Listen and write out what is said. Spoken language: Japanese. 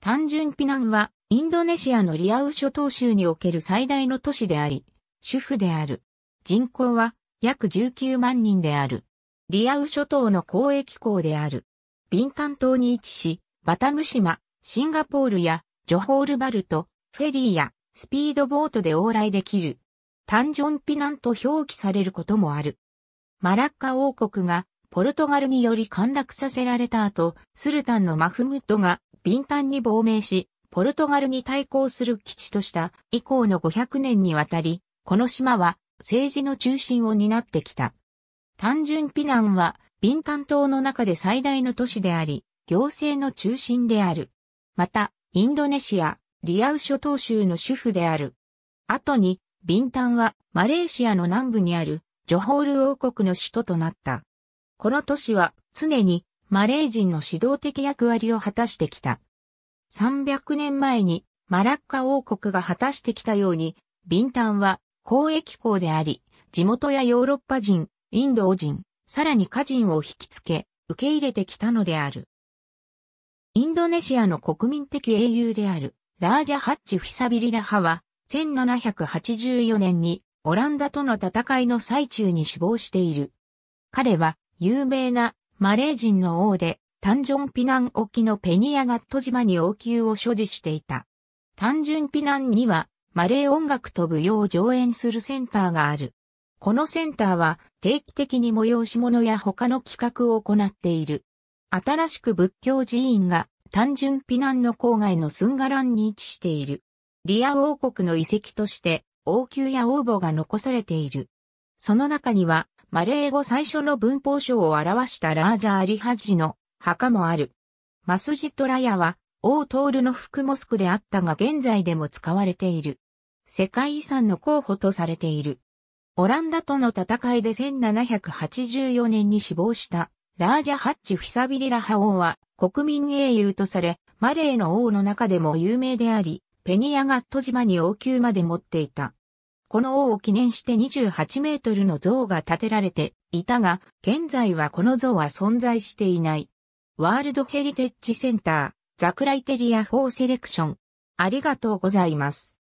単純ピナンは、インドネシアのリアウ諸島州における最大の都市であり、主婦である。人口は約19万人である。リアウ諸島の交易港である。ビンタン島に位置し、バタム島、シンガポールやジョホールバルト、フェリーやスピードボートで往来できる。タンジョンピナンと表記されることもある。マラッカ王国がポルトガルにより陥落させられた後、スルタンのマフムッドが敏感に亡命し、ポルトガルに対抗する基地とした以降の500年にわたり、この島は政治の中心を担ってきた。単純ピナンは、敏感島の中で最大の都市であり、行政の中心である。また、インドネシア、リアウ諸島州の主婦である。後に、ビンタンはマレーシアの南部にあるジョホール王国の首都となった。この都市は常にマレー人の指導的役割を果たしてきた。300年前にマラッカ王国が果たしてきたように、ビンタンは交易港であり、地元やヨーロッパ人、インド人、さらに家人を引きつけ、受け入れてきたのである。インドネシアの国民的英雄である、ラージャ・ハッチ・フィサビリラ派は、1784年にオランダとの戦いの最中に死亡している。彼は有名なマレー人の王で単純ピナン沖のペニアガット島に王宮を所持していた。単純ピナンには、マレー音楽と舞踊を上演するセンターがある。このセンターは定期的に催し物や他の企画を行っている。新しく仏教寺院が単純ピナンの郊外のスンガランに位置している。リア王国の遺跡として王宮や王墓が残されている。その中にはマレー語最初の文法書を表したラージャ・ーリハジの墓もある。マスジトラヤは、王トールの服モスクであったが現在でも使われている。世界遺産の候補とされている。オランダとの戦いで1784年に死亡したラージャ・ハッチ・フィサビリラハ王は国民英雄とされ、マレーの王の中でも有名であり、ペニアガット島に王宮まで持っていた。この王を記念して28メートルの像が建てられていたが、現在はこの像は存在していない。ワールドヘリテッジセンター、ザクライテリア4セレクション。ありがとうございます。